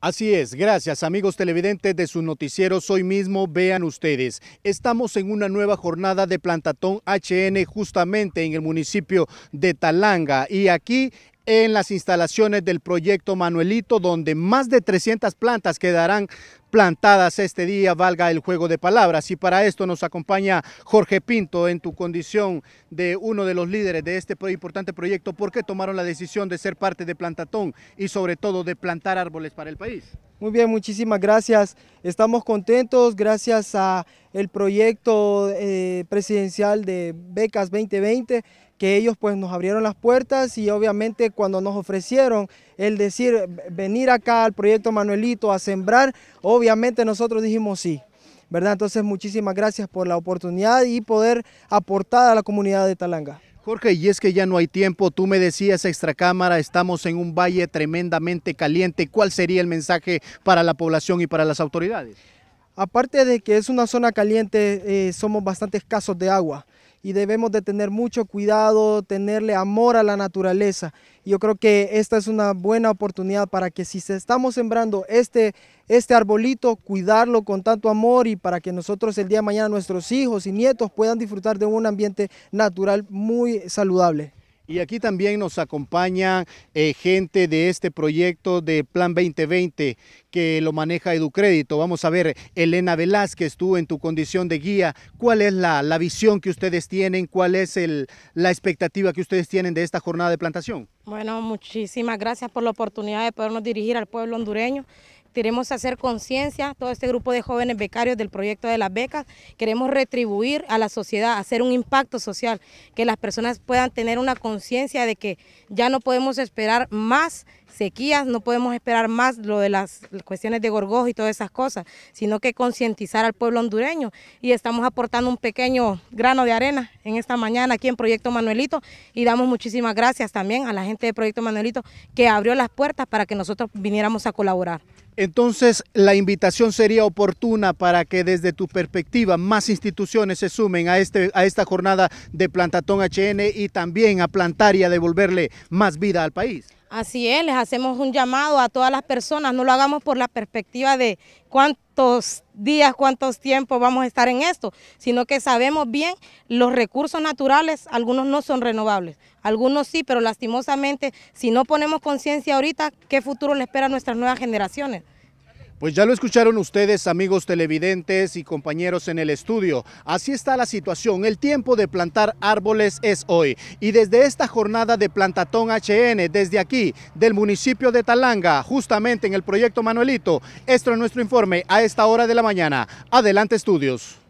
Así es, gracias amigos televidentes de sus noticieros. Hoy mismo vean ustedes, estamos en una nueva jornada de plantatón HN justamente en el municipio de Talanga y aquí en las instalaciones del proyecto Manuelito, donde más de 300 plantas quedarán plantadas este día, valga el juego de palabras. Y para esto nos acompaña Jorge Pinto en tu condición de uno de los líderes de este importante proyecto. ¿Por qué tomaron la decisión de ser parte de Plantatón y sobre todo de plantar árboles para el país? Muy bien, muchísimas gracias. Estamos contentos gracias al proyecto eh, presidencial de Becas 2020 que ellos pues nos abrieron las puertas y obviamente cuando nos ofrecieron el decir venir acá al proyecto Manuelito a sembrar, obviamente nosotros dijimos sí. ¿verdad? Entonces muchísimas gracias por la oportunidad y poder aportar a la comunidad de Talanga. Jorge, y es que ya no hay tiempo, tú me decías extracámara, estamos en un valle tremendamente caliente, ¿cuál sería el mensaje para la población y para las autoridades? Aparte de que es una zona caliente, eh, somos bastante escasos de agua y debemos de tener mucho cuidado, tenerle amor a la naturaleza. Yo creo que esta es una buena oportunidad para que si se estamos sembrando este, este arbolito, cuidarlo con tanto amor y para que nosotros el día de mañana nuestros hijos y nietos puedan disfrutar de un ambiente natural muy saludable. Y aquí también nos acompaña eh, gente de este proyecto de Plan 2020 que lo maneja Educrédito. Vamos a ver, Elena Velázquez, tú en tu condición de guía, ¿cuál es la, visión que ustedes tienen? ¿Cuál es la expectativa que ustedes tienen de esta jornada de plantación? Bueno, muchísimas gracias por la oportunidad de podernos dirigir al pueblo hondureño queremos hacer conciencia, todo este grupo de jóvenes becarios del proyecto de las becas, queremos retribuir a la sociedad, hacer un impacto social, que las personas puedan tener una conciencia de que ya no podemos esperar más sequías, no podemos esperar más lo de las cuestiones de gorgojo y todas esas cosas, sino que concientizar al pueblo hondureño y estamos aportando un pequeño grano de arena en esta mañana aquí en Proyecto Manuelito y damos muchísimas gracias también a la gente de Proyecto Manuelito que abrió las puertas para que nosotros viniéramos a colaborar. Entonces, la invitación sería oportuna para que desde tu perspectiva más instituciones se sumen a, este, esta jornada de Plantatón HN y también a plantar y a devolverle más vida al país. Así es, les hacemos un llamado a todas las personas, no lo hagamos por la perspectiva de cuántos días, cuántos tiempos vamos a estar en esto, sino que sabemos bien los recursos naturales, algunos no son renovables, algunos sí, pero lastimosamente si no ponemos conciencia ahorita, ¿qué futuro le espera a nuestras nuevas generaciones? Pues ya lo escucharon ustedes, amigos televidentes y compañeros en el estudio. Así está la situación. El tiempo de plantar árboles es hoy. Y desde esta jornada de Plantatón HN, desde aquí, del municipio de Talanga, justamente en el proyecto Manuelito, esto es nuestro informe a esta hora de la mañana. Adelante, estudios.